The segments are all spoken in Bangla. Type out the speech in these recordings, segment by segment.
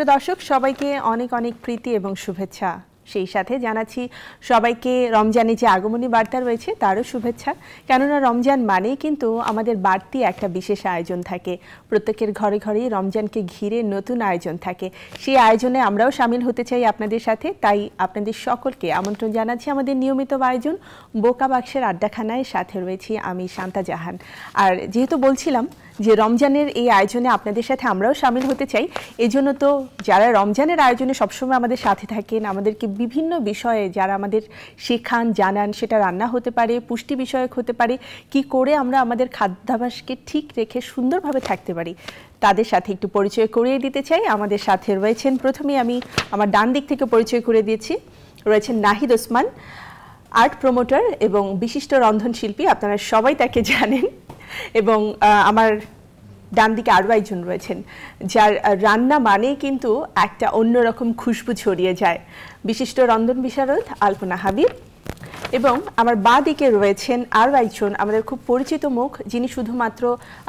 সুপ্রিয় দর্শক সবাইকে অনেক অনেক প্রীতি এবং শুভেচ্ছা সেই সাথে জানাচ্ছি সবাইকে রমজানে যে আগমনী বার্তা রয়েছে তারও শুভেচ্ছা কেননা রমজান মানেই কিন্তু আমাদের বাড়তি একটা বিশেষ আয়োজন থাকে প্রত্যেকের ঘরে ঘরেই রমজানকে ঘিরে নতুন আয়োজন থাকে সেই আয়োজনে আমরাও সামিল হতে চাই আপনাদের সাথে তাই আপনাদের সকলকে আমন্ত্রণ জানাচ্ছি আমাদের নিয়মিত আয়োজন বোকা বাক্সের আড্ডাখানায় সাথে রয়েছি আমি শান্তা জাহান আর যেহেতু বলছিলাম যে রমজানের এই আয়োজনে আপনাদের সাথে আমরাও সামিল হতে চাই এজন্য তো যারা রমজানের আয়োজনে সবসময় আমাদের সাথে থাকেন আমাদেরকে বিভিন্ন বিষয়ে যারা আমাদের শেখান জানান সেটা রান্না হতে পারে পুষ্টি বিষয়ক হতে পারে কি করে আমরা আমাদের খাদ্যাভাসকে ঠিক রেখে সুন্দরভাবে থাকতে পারি তাদের সাথে একটু পরিচয় করিয়ে দিতে চাই আমাদের সাথে রয়েছেন প্রথমে আমি আমার ডান দিক থেকে পরিচয় করে দিয়েছি রয়েছেন নাহিদ ওসমান আর্ট প্রমোটার এবং বিশিষ্ট রন্ধনশিল্পী আপনারা সবাই তাকে জানেন এবং আমার ডান দিকে আরও একজন রয়েছেন যার রান্না মানেই কিন্তু একটা অন্যরকম খুশবু ছড়িয়ে যায় বিশিষ্ট রন্ধন বিশারদ আলপনা হাবিব এবং আমার বা দিকে রয়েছেন আরও একজন আমাদের খুব পরিচিত মুখ যিনি শুধুমাত্র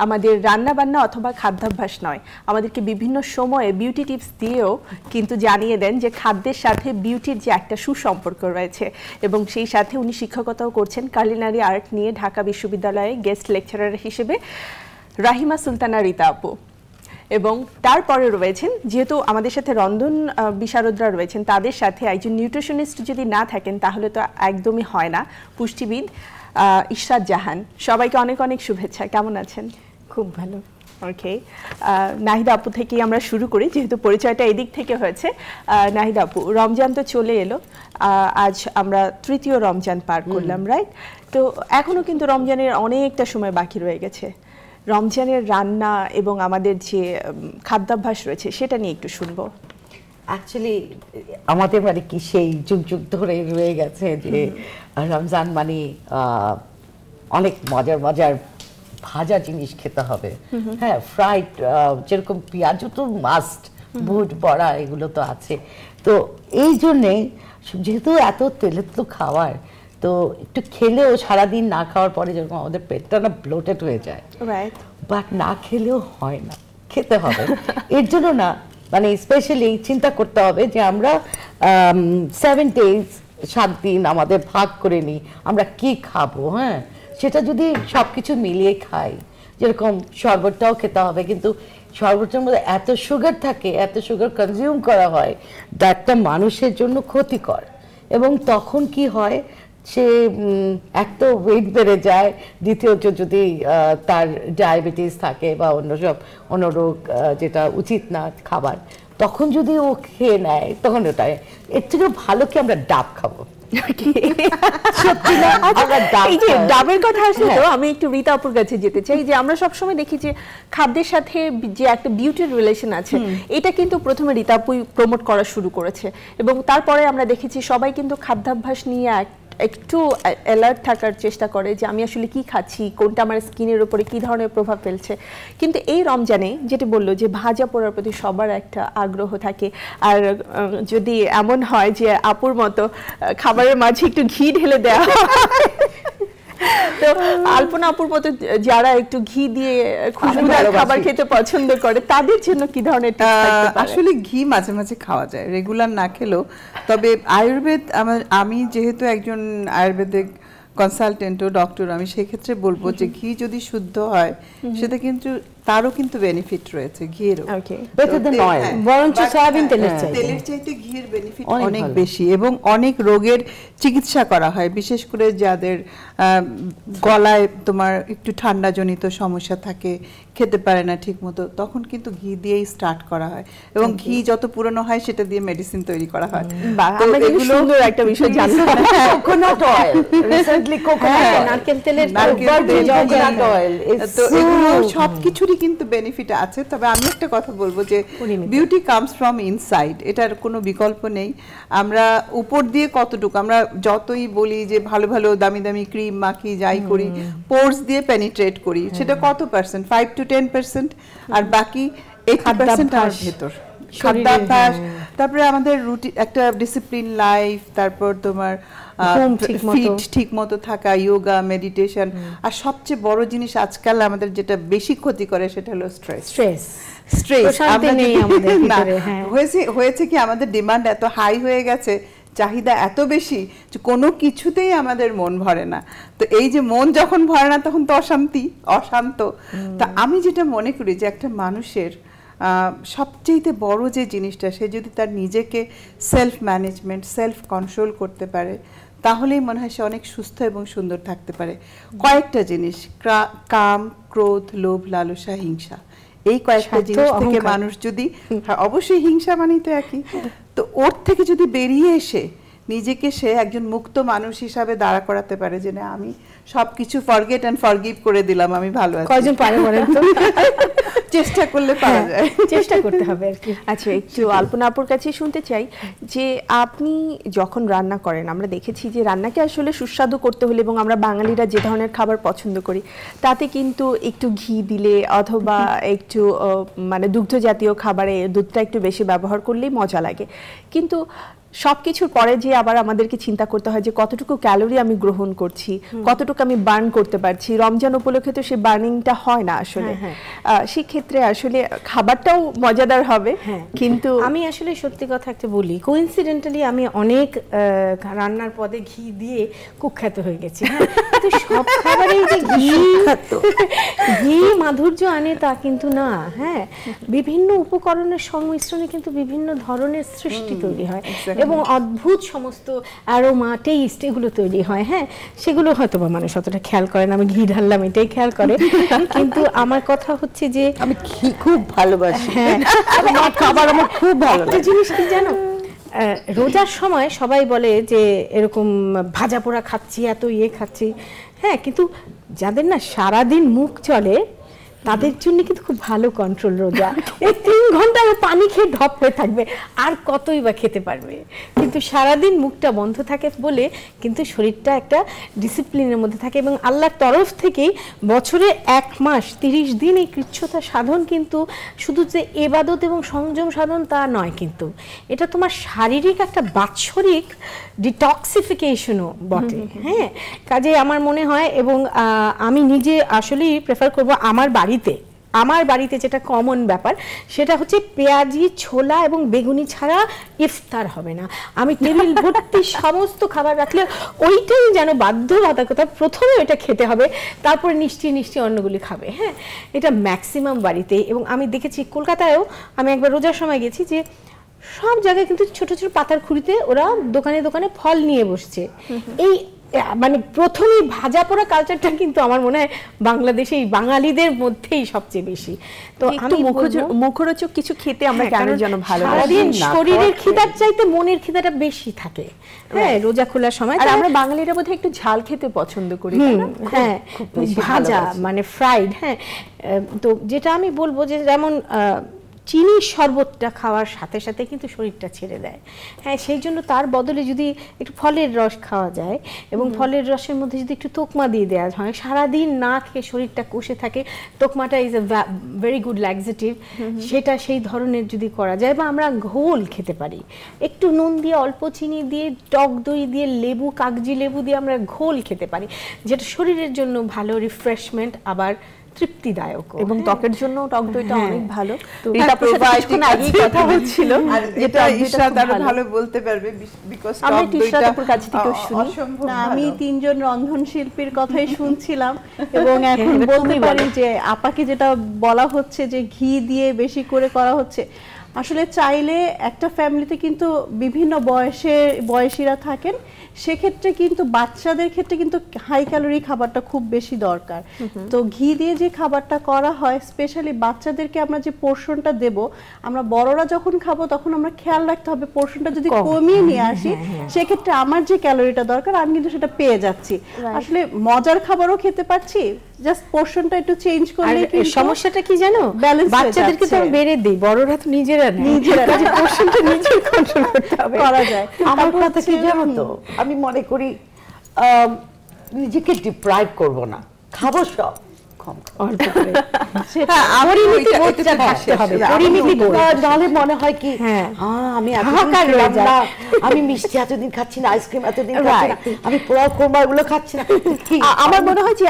আমাদের রান্নাবান্না অথবা খাদ্যাভ্যাস নয় আমাদেরকে বিভিন্ন সময়ে বিউটি টিপস দিয়েও কিন্তু জানিয়ে দেন যে খাদ্যের সাথে বিউটির যে একটা সুসম্পর্ক রয়েছে এবং সেই সাথে উনি শিক্ষকতাও করছেন কালিনারি আর্ট নিয়ে ঢাকা বিশ্ববিদ্যালয়ে গেস্ট লেকচারার হিসেবে রাহিমা সুলতানা রিতা আপু এবং তারপরে রয়েছেন যেহেতু আমাদের সাথে রন্ধন বিশারদরা রয়েছেন তাদের সাথে একজন নিউট্রিশনিস্ট যদি না থাকেন তাহলে তো একদমই হয় না পুষ্টিবিদ ঈশ্বর জাহান সবাইকে অনেক অনেক শুভেচ্ছা কেমন আছেন খুব ভালো ওকে নাহিদা আপু থেকেই আমরা শুরু করি যেহেতু পরিচয়টা এদিক থেকে হয়েছে নাহিদা আপু রমজান তো চলে এলো আজ আমরা তৃতীয় রমজান পার করলাম রাইট তো এখনও কিন্তু রমজানের অনেকটা সময় বাকি রয়ে গেছে রমজানের রান্না এবং আমাদের যে খাদ্যাভ্যাস রয়েছে সেটা নিয়ে একটু শুনবো অ্যাকচুয়ালি আমাদের বাড়ি কি সেই যুগ যুগ ধরে রয়ে গেছে যে রমজান মানে অনেক মজার মজার ভাজা জিনিস খেতে হবে হ্যাঁ ফ্রাইড যেরকম পেঁয়াজও তো মাস্ট বুট বড়া এগুলো তো আছে তো এই জন্যে যেহেতু এত তেলের তো খাওয়ার তো একটু খেলেও সারাদিন না খাওয়ার পরে যেরকম আমাদের পেটটা না ব্লোটেড হয়ে যায় বাট না খেলেও হয় না খেতে হবে এর জন্য না মানে স্পেশালি চিন্তা করতে হবে যে আমরা সেভেন ডেজ সাত দিন আমাদের ভাগ করে নিই আমরা কি খাবো হ্যাঁ সেটা যদি সব কিছু মিলিয়ে খাই যেরকম শরবতটাও খেতে হবে কিন্তু শরবতের মধ্যে এত সুগার থাকে এত সুগার কনজিউম করা হয় দ্যাটটা মানুষের জন্য ক্ষতিকর এবং তখন কি হয় সে এক তো ওয়েট বেড়ে যায় দ্বিতীয়ত যদি তার ডায়াবেটিস থাকে বা অন্য সব অন্য রোগ যেটা উচিত না খাবার তখন যদি ও খেয়ে নেয় তখন ওটা এর থেকে ভালো কি আমরা ডাব খাবো আচ্ছা, ডাবের কথা আসলে হ্যাঁ। তো আমি একটু রীতাপুর কাছে যেতে চাই যে আমরা সবসময় দেখি যে খাদ্যের সাথে যে একটা বিউটির রিলেশন আছে এটা কিন্তু প্রথমে রীতা প্রমোট করা শুরু করেছে এবং তারপরে আমরা দেখেছি সবাই কিন্তু খাদ্যাভ্যাস নিয়ে এক একটু অ্যালার্ট থাকার চেষ্টা করে যে আমি আসলে কি খাচ্ছি কোনটা আমার স্কিনের উপরে কি ধরনের প্রভাব ফেলছে কিন্তু এই রমজানে যেটি বললো যে ভাজা পোড়ার প্রতি সবার একটা আগ্রহ থাকে আর যদি এমন হয় যে আপুর মতো খাবারের মাঝে একটু ঘি ঢেলে দেওয়া তো আলপনা আপুর মতো যারা একটু ঘি দিয়ে খুশবুদার খাবার খেতে পছন্দ করে তাদের জন্য কি ধরনের আসলে ঘি মাঝে মাঝে খাওয়া যায় রেগুলার না খেলেও তবে আয়ুর্বেদ আমার আমি যেহেতু একজন আয়ুর্বেদিক কনসালটেন্ট ও ডক্টর আমি সেক্ষেত্রে বলবো যে ঘি যদি শুদ্ধ হয় সেটা কিন্তু তারও কিন্তু বেনিফিট রয়েছে ঘিয়েরও বেটার দ্যান অয়েল বরঞ্চ সয়াবিন তেলের চাইতে তেলের চাইতে ঘিয়ের বেনিফিট অনেক বেশি এবং অনেক রোগের চিকিৎসা করা হয় বিশেষ করে যাদের গলায় তোমার একটু ঠান্ডা জনিত সমস্যা থাকে খেতে পারে না ঠিক মতো তখন কিন্তু ঘি দিয়েই স্টার্ট করা হয় এবং ঘি যত পুরনো হয় সেটা দিয়ে মেডিসিন তৈরি করা হয় সুন্দর একটা বিষয় জানি কোকোনাট অয়েল রিসেন্টলি কোকোনাট নারকেল তেলের তো এগুলো সবকিছুর দুটোরই কিন্তু বেনিফিট আছে তবে আমি একটা কথা বলবো যে বিউটি কামস ফ্রম ইনসাইড এটার কোনো বিকল্প নেই আমরা উপর দিয়ে কতটুকু আমরা যতই বলি যে ভালো ভালো দামি দামি ক্রিম মাখি যাই করি পোর্স দিয়ে পেনিট্রেট করি হ্যাঁ। সেটা কত percent five to ten percent আর বাকি এইট পার্সেন্ট আর ভেতর খাদ্যাভ্যাস হ্যাঁ। তারপরে আমাদের রুটি একটা ডিসিপ্লিন লাইফ তারপর তোমার ফিট ঠিক মতো থাকা ইয়োগা মেডিটেশন আর সবচেয়ে বড় জিনিস আজকাল আমাদের যেটা বেশি ক্ষতি করে সেটা হলো স্ট্রেস স্ট্রেস স্ট্রেস হয়েছে হয়েছে কি আমাদের ডিমান্ড এত হাই হয়ে গেছে চাহিদা এত বেশি যে কোনো কিছুতেই আমাদের মন ভরে না তো এই যে মন যখন ভরে না তখন তো অশান্তি অশান্ত তা আমি যেটা মনে করি যে একটা মানুষের সবচেয়েতে বড় যে জিনিসটা সে যদি তার নিজেকে সেলফ ম্যানেজমেন্ট সেলফ কন্ট্রোল করতে পারে তাহলেই মনে হয় সে অনেক সুস্থ এবং সুন্দর থাকতে পারে কয়েকটা জিনিস কাম ক্রোধ লোভ লালসা হিংসা এই কয়েকটা জিনিস থেকে মানুষ যদি হ্যাঁ, অবশ্যই হিংসা মানেই তো একই তো ওর থেকে যদি বেরিয়ে এসে নিজেকে সে একজন মুক্ত মানুষ হিসাবে দাঁড়া করাতে পারে যে না আমি সব কিছু ফরগেট অ্যান্ড ফরগিভ করে দিলাম আমি ভালো আছি কয়জন পারে বলেন তো চেষ্টা করলে পারা হ্যাঁ, যায় চেষ্টা করতে হবে আর কি আচ্ছা একটু আলপনা আপুর কাছে শুনতে চাই যে আপনি যখন রান্না করেন আমরা দেখেছি যে রান্নাকে আসলে সুস্বাদু করতে হলে এবং আমরা বাঙালিরা যে ধরনের খাবার পছন্দ করি তাতে কিন্তু একটু ঘি দিলে অথবা একটু মানে দুগ্ধ জাতীয় খাবারে দুধটা একটু বেশি ব্যবহার করলেই মজা লাগে কিন্তু সব কিছুর পরে যে আবার আমাদেরকে চিন্তা করতে হয় যে কতটুকু ক্যালোরি আমি গ্রহণ করছি কতটুকু আমি বার্ন করতে পারছি রমজান উপলক্ষে তো সেই বার্নিংটা হয় না আসলে হ্যাঁ, হ্যাঁ। সেই ক্ষেত্রে আসলে খাবারটাও মজাদার হবে হ্যাঁ। কিন্তু আমি আসলে সত্যি কথা একটা বলি কোইন্সিডেন্টালি আমি অনেক রান্নার পদে ঘি দিয়ে কুখ্যাত হয়ে গেছি সব খাবারেই যে ঘি ঘি মাধুর্য আনে তা কিন্তু না হ্যাঁ বিভিন্ন উপকরণের সংমিশ্রণে কিন্তু বিভিন্ন ধরনের সৃষ্টি তৈরি হয় এবং অদ্ভুত সমস্ত অ্যারোমা টেস্ট এগুলো তৈরি হয় হ্যাঁ সেগুলো হয়তো বা মানুষ অতটা খেয়াল করে না আমি ঘি ঢাললাম এটাই খেয়াল করে কিন্তু আমার কথা হচ্ছে যে আমি ঘি খুব ভালোবাসি হ্যাঁ খাবার আমার খুব ভালো একটা জিনিস কি জানো রোজার সময় সবাই বলে যে এরকম ভাজা পোড়া খাচ্ছি এত ইয়ে খাচ্ছি হ্যাঁ কিন্তু যাদের না সারাদিন মুখ চলে তাদের জন্য কিন্তু খুব ভালো কন্ট্রোল রোজা এই তিন ঘন্টা পানি খেয়ে ঢপ হয়ে থাকবে আর কতই বা খেতে পারবে কিন্তু সারাদিন মুখটা বন্ধ থাকে বলে কিন্তু শরীরটা একটা ডিসিপ্লিনের মধ্যে থাকে এবং আল্লাহর তরফ থেকেই বছরে এক মাস তিরিশ দিন এই কৃচ্ছতা সাধন কিন্তু শুধু যে এবাদত এবং সংযম সাধন তা নয় কিন্তু এটা তোমার শারীরিক একটা বাৎসরিক ডিটক্সিফিকেশনও বটে হ্যাঁ কাজে আমার মনে হয় এবং আমি নিজে আসলেই প্রেফার করব আমার বাড়ি বাড়িতে আমার বাড়িতে যেটা কমন ব্যাপার সেটা হচ্ছে পেঁয়াজি ছোলা এবং বেগুনি ছাড়া ইফতার হবে না আমি টেবিল ভর্তি সমস্ত খাবার রাখলে ওইটাই যেন বাধ্যবাধকতা প্রথমে এটা খেতে হবে তারপরে নিশ্চয়ই নিশ্চয়ই অন্যগুলি খাবে হ্যাঁ এটা ম্যাক্সিমাম বাড়িতে এবং আমি দেখেছি কলকাতায়ও আমি একবার রোজার সময় গেছি যে সব জায়গায় কিন্তু ছোট ছোট পাতার খুঁড়িতে ওরা দোকানে দোকানে ফল নিয়ে বসছে এই মানে প্রথমেই ভাজা পোড়া কালচারটা কিন্তু আমার মনে হয় বাংলাদেশে বাঙালিদের মধ্যেই সবচেয়ে বেশি তো আমি মুখরোচক কিছু খেতে আমরা হ্যাঁ, কেন যেন ভালো শরীরের খিদার চাইতে মনের খিদাটা বেশি থাকে হ্যাঁ রোজা খোলার সময় আর আমরা বাঙালিরা বোধহয় একটু ঝাল খেতে পছন্দ করি হ্যাঁ ভাজা মানে ফ্রাইড হ্যাঁ তো যেটা আমি বলবো যে যেমন চিনি শরবতটা খাওয়ার সাথে সাথে কিন্তু শরীরটা ছেড়ে দেয় হ্যাঁ সেই জন্য তার বদলে যদি একটু ফলের রস খাওয়া যায় এবং ফলের রসের মধ্যে যদি একটু তোকমা দিয়ে দেওয়া হয় সারাদিন না খেয়ে শরীরটা কষে থাকে তোকমাটা is a very good laxative সেটা সেই ধরনের যদি করা যায় বা আমরা ঘোল খেতে পারি একটু নুন দিয়ে অল্প চিনি দিয়ে টক দই দিয়ে লেবু কাগজি লেবু দিয়ে আমরা ঘোল খেতে পারি যেটা শরীরের জন্য ভালো রিফ্রেশমেন্ট আবার তৃপ্তিদায়ক এবং হ্যাঁ। ত্বকের জন্য টক দইটা হ্যাঁ। অনেক ভালো এটা প্রোবায়োটিক আগে কথা হচ্ছিল যেটা ভালো বলতে পারবে বিকজ কাছ শুনি না আমি তিনজন রন্ধন শিল্পীর কথাই শুনছিলাম এবং হ্যাঁ, এখন বলতে পারি যে আপাকে যেটা বলা হচ্ছে যে ঘি দিয়ে বেশি করে করা হচ্ছে আসলে চাইলে একটা ফ্যামিলিতে কিন্তু বিভিন্ন বয়সে বয়সীরা থাকেন সেক্ষেত্রে কিন্তু বাচ্চাদের ক্ষেত্রে কিন্তু হাই ক্যালোরি খাবারটা খুব বেশি দরকার তো ঘি দিয়ে যে খাবারটা করা হয় স্পেশালি বাচ্চাদেরকে আমরা যে পোর্শনটা দেব আমরা বড়রা যখন খাবো তখন আমরা খেয়াল রাখতে হবে পোর্শনটা যদি কমিয়ে হ্যাঁ, নিয়ে হ্যাঁ, আসি হ্যাঁ, সেক্ষেত্রে আমার যে ক্যালোরিটা দরকার আমি কিন্তু সেটা পেয়ে যাচ্ছি আসলে মজার খাবারও খেতে পারছি জাস্ট পোর্শনটা একটু চেঞ্জ করলে সমস্যাটা কি জানো বাচ্চাদেরকে তো বেড়ে দিই বড়রা তো নিজের নিজেরা নিজেরা কাজে পোষণটা নিজের কন্ট্রোল করতে হবে করা যায় আমার কথা কি জানো আমি মনে করি নিজেকে ডিপ্রাইভ করব না খাবো সব হ্যাঁ, হ্যাঁ। মিষ্টি এতদিন খাচ্ছি না আইসক্রিম এতদিন খাচ্ছি আমি পোলাও কোরমা খাচ্ছি না আমার মনে হয় যে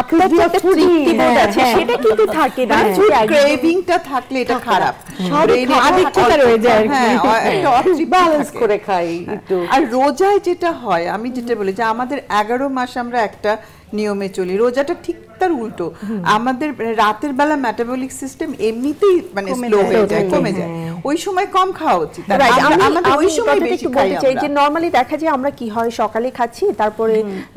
আপনার যে একটা তৃপ্তি বোধ হ্যাঁ। আছে সেটা কিন্তু থাকে না ক্রেভিংটা থাকলে এটা হ্যাঁ। খারাপ রয়ে যায় হ্যাঁ, করে খাই একটু আর রোজায় যেটা হয় আমি যেটা বলি যে আমাদের এগারো মাস আমরা একটা নিয়মে চলি রোজাটা ঠিক তার উল্টো আমাদের রাতের বেলা মেটাবলিক সিস্টেম এমনিতেই মানে স্লো হয়ে যায় কমে যায় ওই সময় কম খাওয়া উচিত ওই সময় বেশি বলতে চাই যে নরমালি দেখা যায় আমরা কি হয় সকালে খাচ্ছি তারপরে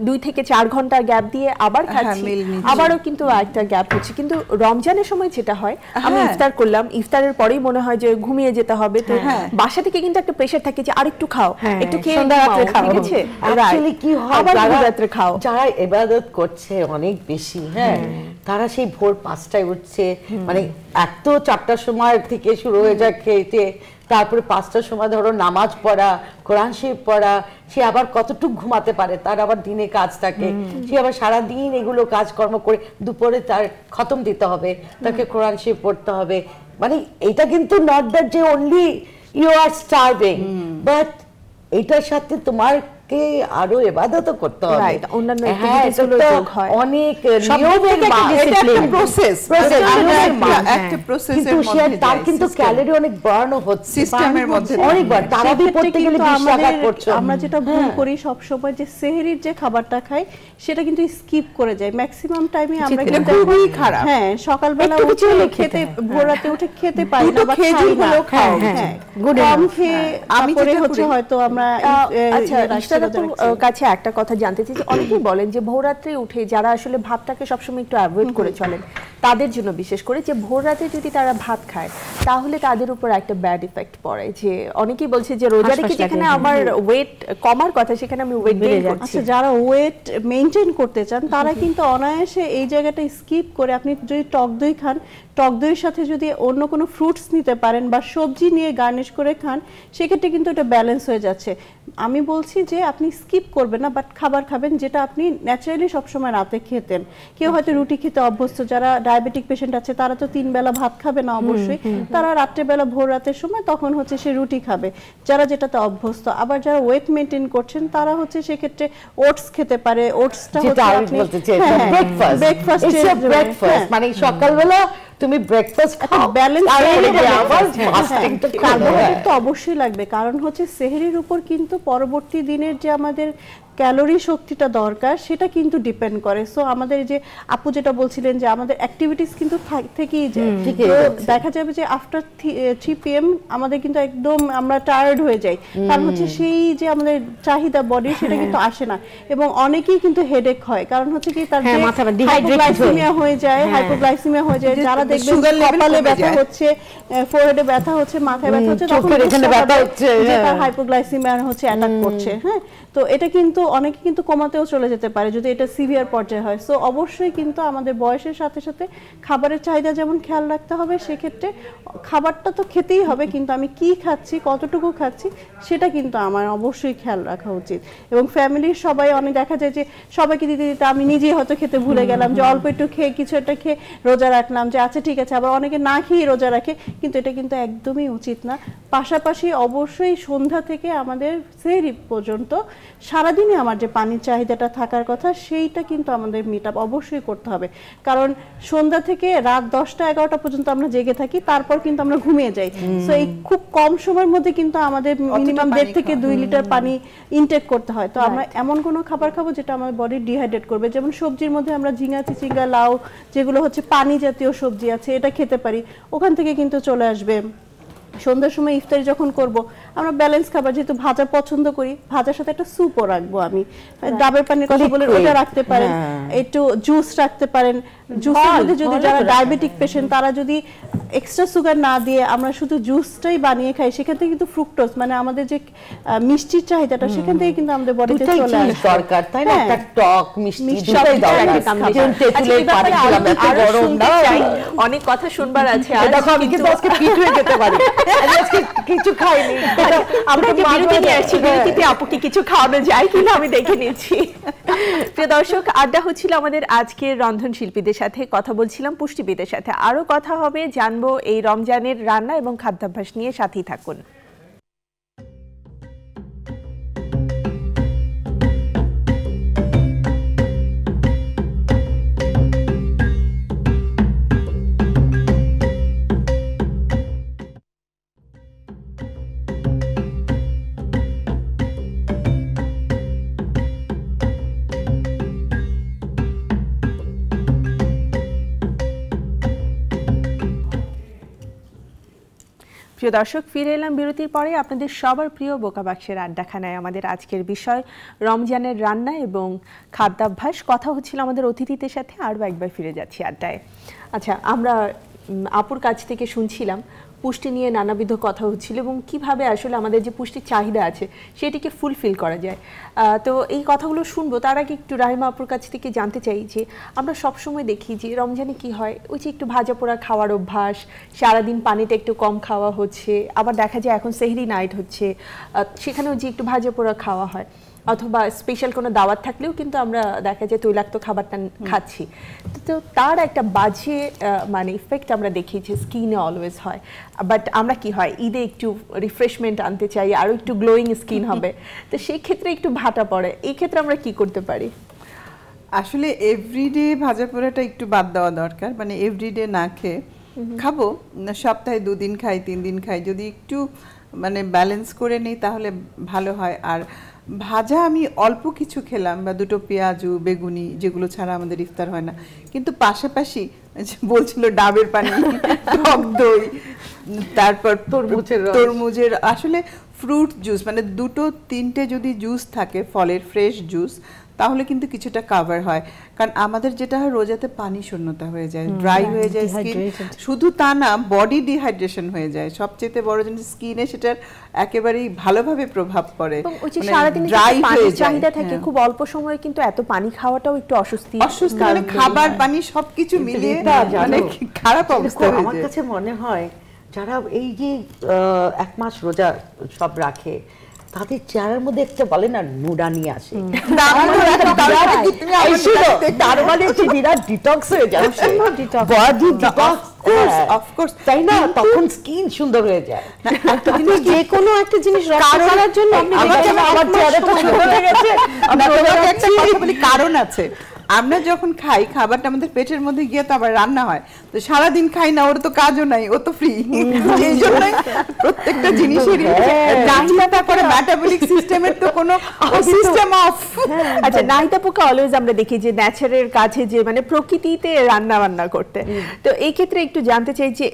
দুই থেকে চার ঘন্টা গ্যাপ দিয়ে আবার হ্যাঁ, খাচ্ছি আবারও কিন্তু একটা গ্যাপ হচ্ছে কিন্তু রমজানের সময় যেটা হয় আমি হ্যাঁ। ইফতার করলাম ইফতারের পরেই মনে হয় যে ঘুমিয়ে যেতে হবে তো হ্যাঁ। বাসা থেকে কিন্তু একটা প্রেশার থাকে যে আর একটু খাও একটু খেয়ে সন্ধ্যা রাত্রে খাও ঠিক আছে কি হয় আবার রাত্রে খাও যারা ইবাদত করছে অনেক বেশি হ্যাঁ তারা সেই ভোর পাঁচটায় উঠছে মানে এত চারটার সময় থেকে শুরু হয়ে যায় খেতে তারপরে পাঁচটার সময় ধরো নামাজ পড়া কোরআন শিব পড়া সে আবার কতটুক ঘুমাতে পারে তার আবার দিনে কাজ থাকে সে আবার সারাদিন এগুলো কাজকর্ম করে দুপুরে তার খতম দিতে হবে তাকে কোরআন শিব পড়তে হবে মানে এটা কিন্তু নট দ্যাট যে only you are starving but এটার সাথে তোমার কে আরো এবাদত করতে হবে অন্যান্য হ্যাঁ, অনেক প্রসেস হ্যাঁ। কিন্তু তার কিন্তু ক্যালোরি অনেক বার্ন হচ্ছে সিস্টেমের মধ্যে অনেকবার তারাবি পড়তে গেলে আমরা যেটা ভুল হ্যাঁ। করি সব সময় যে সেহরির যে খাবারটা খাই সেটা কিন্তু স্কিপ করে যায় ম্যাক্সিমাম টাইমে আমরা কিন্তু খুবই খারাপ হ্যাঁ সকালবেলা উঠে খেতে ভোর রাতে উঠে খেতে পারি না বা খেজুর হলেও খাও হ্যাঁ গুড খেয়ে আমি যেটা হচ্ছে হয়তো আমরা আচ্ছা আপনার কাছে একটা কথা জানতে চাই অনেকেই বলেন যে ভোররাত্রে উঠে যারা আসলে ভাতটাকে সবসময় একটু অ্যাভয়েড করে চলেন তাদের জন্য বিশেষ করে যে ভোররাতে যদি তারা ভাত খায় তাহলে তাদের উপর একটা ব্যাড ইফেক্ট পড়ে যে অনেকেই বলছে যে রোজা রেখে যেখানে আমার ওয়েট কমার কথা সেখানে আমি ওয়েট বেড়ে যাচ্ছি আচ্ছা, যারা ওয়েট মেনটেন করতে চান তারা কিন্তু অনায়াসে এই জায়গাটা স্কিপ করে আপনি যদি টক দই খান টক দইয়ের সাথে যদি অন্য কোনো ফ্রুটস নিতে পারেন বা সবজি নিয়ে গার্নিশ করে খান সেক্ষেত্রে কিন্তু এটা ব্যালেন্স হয়ে যাচ্ছে আমি বলছি যে আপনি স্কিপ করবেন না বাট খাবার খাবেন যেটা আপনি ন্যাচারালি সবসময় রাতে খেতেন কেউ হয়তো রুটি খেতে অভ্যস্ত যারা ডায়াবেটিক পেশেন্ট আছে তারা তো তিন বেলা ভাত খাবে না অবশ্যই তারা রাত্রেবেলা ভোর রাতের সময় তখন হচ্ছে সে রুটি খাবে যারা যেটাতে অভ্যস্ত আবার যারা ওয়েট মেনটেন করছেন তারা হচ্ছে সেক্ষেত্রে ওটস খেতে পারে ওটসটা হচ্ছে ব্রেকফাস্ট ব্রেকফাস্ট হ্যাঁ, হ্যাঁ। মানে সকালবেলা তুমি ব্রেকফাস্ট খাও ব্যালেন্স আবার ফাস্টিং হ্যাঁ, হ্যাঁ, তো কার্বোহাইড্রেট হ্যাঁ, তো অবশ্যই লাগবে কারণ হচ্ছে সেহরির উপর কিন্তু পরবর্তী দিনের যে আমাদের ক্যালোরি শক্তিটা দরকার সেটা কিন্তু ডিপেন্ড করে সো আমাদের যে আপু যেটা বলছিলেন যে আমাদের অ্যাক্টিভিটিস কিন্তু থেকেই যায় দেখা যাবে যে আফটার থ্রি পিএম আমাদের কিন্তু একদম আমরা টায়ার্ড হয়ে যাই কারণ হচ্ছে সেই যে আমাদের চাহিদা বডি সেটা হ্যাঁ। কিন্তু আসে না এবং অনেকেই কিন্তু হেডেক হয় কারণ হচ্ছে কি তার হাইপোগ্লাইসিমিয়া হ্যাঁ, হয়ে যায় হাইপোগ্লাইসিমিয়া হয়ে যায় হ্যাঁ। যারা দেখবেন কপালে ব্যথা হচ্ছে ফোরহেডে ব্যথা হচ্ছে মাথায় ব্যথা হচ্ছে তখন ব্যথা হচ্ছে তার হাইপোগ্লাইসিমিয়া হচ্ছে অ্যাটাক করছে হ্যাঁ তো এটা কিন্তু অনেকে কিন্তু কমাতেও চলে যেতে পারে যদি এটা সিভিয়ার পর্যায়ে হয় সো অবশ্যই কিন্তু আমাদের বয়সের সাথে সাথে খাবারের চাহিদা যেমন খেয়াল রাখতে হবে সেক্ষেত্রে খাবারটা তো খেতেই হবে কিন্তু আমি কি খাচ্ছি কতটুকু খাচ্ছি সেটা কিন্তু আমার অবশ্যই খেয়াল রাখা উচিত এবং ফ্যামিলির সবাই অনেক দেখা যায় যে সবাইকে দিতে দিতে আমি নিজেই হয়তো খেতে ভুলে গেলাম যে অল্প একটু খেয়ে কিছু একটা খেয়ে রোজা রাখলাম যে আচ্ছা ঠিক আছে আবার অনেকে না খেয়ে রোজা রাখে কিন্তু এটা কিন্তু একদমই উচিত না পাশাপাশি অবশ্যই সন্ধ্যা থেকে আমাদের সেই পর্যন্ত সারাদিনে আমার যে পানির চাহিদাটা থাকার কথা সেইটা কিন্তু আমাদের মিট অবশ্যই করতে হবে কারণ সন্ধ্যা থেকে রাত দশটা এগারোটা পর্যন্ত আমরা জেগে থাকি তারপর কিন্তু আমরা ঘুমিয়ে যাই তো এই খুব কম সময়ের মধ্যে কিন্তু আমাদের মিনিমাম দেড় থেকে দুই লিটার পানি ইনটেক করতে হয় তো আমরা এমন কোনো খাবার খাবো যেটা আমার বডি ডিহাইড্রেট করবে যেমন সবজির মধ্যে আমরা ঝিঙা চিচিঙ্গা লাউ যেগুলো হচ্ছে পানি জাতীয় সবজি আছে এটা খেতে পারি ওখান থেকে কিন্তু চলে আসবে সন্ধ্যার সময় ইফতারি যখন করব আমরা ব্যালেন্স খাবার যেহেতু ভাজা পছন্দ করি ভাজার সাথে একটা স্যুপও রাখবো আমি মানে ডাবের পানির কথা বলে ওটা রাখতে পারেন হ্যাঁ। একটু জুস রাখতে পারেন জুসের হ্যাঁ, মধ্যে যদি হ্যাঁ, যারা ডায়াবেটিক পেশেন্ট তারা যদি এক্সট্রা সুগার না দিয়ে আমরা শুধু জুসটাই বানিয়ে খাই সেখান থেকে কিন্তু ফ্রুক্টোজ মানে আমাদের যে মিষ্টির চাহিদাটা সেখান থেকে কিন্তু আমাদের বডিতে চলে আসে দরকার তাই না হ্যাঁ। একটা টক মিষ্টি দুটোই দরকার আচ্ছা, অনেক কথা শুনবার আছে আর দেখো আমি কিন্তু আজকে পিঠ হয়ে যেতে পারি আজকে কিছু খাইনি আমরা যে নিয়ে আসছি বিরতিতে হ্যাঁ। আপু কি কিছু খাওয়ানো যায় কিনা আমি দেখে নিচ্ছি দর্শক আড্ডা হচ্ছিল আমাদের আজকের রন্ধন শিল্পীদের সাথে কথা বলছিলাম পুষ্টিবিদের সাথে আরও কথা হবে জানবো এই রমজানের রান্না এবং খাদ্যাভ্যাস নিয়ে সাথেই থাকুন প্রিয় দর্শক ফিরে এলাম বিরতির পরে আপনাদের সবার প্রিয় বোকাবাক্সের আড্ডাখানায় আমাদের আজকের বিষয় রমজানের রান্না এবং খাদ্যাভ্যাস কথা হচ্ছিল আমাদের অতিথিদের সাথে আরও একবার ফিরে যাচ্ছি আড্ডায় আচ্ছা আমরা আপুর কাছ থেকে শুনছিলাম পুষ্টি নিয়ে নানাবিধ কথা হচ্ছিল এবং কিভাবে আসলে আমাদের যে পুষ্টির চাহিদা আছে সেটিকে ফুলফিল করা যায় তো এই কথাগুলো শুনবো তার আগে একটু রাহিমা আপুর কাছ থেকে জানতে চাই যে আমরা সবসময় দেখি যে রমজানে কি হয় ওই যে একটু ভাজা পোড়া খাওয়ার অভ্যাস সারাদিন পানিটা একটু কম খাওয়া হচ্ছে আবার দেখা যায় এখন সেহরি নাইট হচ্ছে সেখানেও যে একটু ভাজা পোড়া খাওয়া হয় অথবা স্পেশাল কোনো দাওয়াত থাকলেও কিন্তু আমরা দেখা যায় তৈলাক্ত খাবারটা খাচ্ছি তো তার একটা বাজে মানে ইফেক্ট আমরা দেখি যে স্কিনে অলওয়েজ হয় বাট আমরা কি হয় ঈদে একটু রিফ্রেশমেন্ট আনতে চাই আরও একটু গ্লোয়িং স্কিন হবে তো সেই ক্ষেত্রে একটু ভাটা পড়ে এই ক্ষেত্রে আমরা কি করতে পারি আসলে এভরিডে ভাজা পোড়াটা একটু বাদ দেওয়া দরকার মানে এভরিডে না খেয়ে খাবো সপ্তাহে দুদিন খাই তিন দিন খাই যদি একটু মানে ব্যালেন্স করে নিই তাহলে ভালো হয় আর ভাজা আমি অল্প কিছু খেলাম বা দুটো পেঁয়াজু বেগুনি যেগুলো ছাড়া আমাদের ইফতার হয় না কিন্তু পাশাপাশি বলছিল ডাবের পানি টক দই তারপর তরমুজের তরমুজের আসলে ফ্রুট জুস মানে দুটো তিনটে যদি জুস থাকে ফলের ফ্রেশ জুস তাহলে কিন্তু কিছুটা কাভার হয় কারণ আমাদের যেটা হয় রোজাতে পানি শূন্যতা হয়ে যায় ড্রাই হ্যাঁ, হয়ে যায় স্কিন শুধু তা না বডি ডিহাইড্রেশন হয়ে যায় সবচেয়ে বড় জিনিস স্কিনে সেটার একেবারেই ভালোভাবে প্রভাব পড়ে ড্রাই মানে হয়ে চাহিদা থাকে হ্যাঁ। খুব অল্প সময়ে কিন্তু এত পানি খাওয়াটাও একটু অস্বস্তি অস্বস্তি মানে খাবার হ্যাঁ। পানি সবকিছু মিলিয়ে মানে খারাপ অবস্থা আমার কাছে মনে হয় যারা এই যে এক মাস রোজা সব রাখে তাদের চেহারার মধ্যে একটা বলে না নিয়ে আসে তার মানে, মানে, মানে বিরাট ডিটক্স হয়ে যাচ্ছে হ্যাঁ, হ্যাঁ। তাই না তখন স্কিন সুন্দর হয়ে যায় একটা জিনিস কারণ আছে আমরা যখন খাই খাবারটা আমাদের পেটের মধ্যে গিয়ে তো আবার রান্না হয় তো সারা দিন খাই না ওর তো কাজও নাই ও তো ফ্রি এই জন্য প্রত্যেকটা জিনিসেরই নাহিদা করে মেটাবলিক সিস্টেমের তো কোনো সিস্টেম হ্যাঁ। অফ আচ্ছা নাহিদা পোকা অলওয়েজ আমরা দেখি যে ন্যাচারের কাছে যে মানে প্রকৃতিতে রান্না বান্না করতে তো এই ক্ষেত্রে একটু জানতে চাই যে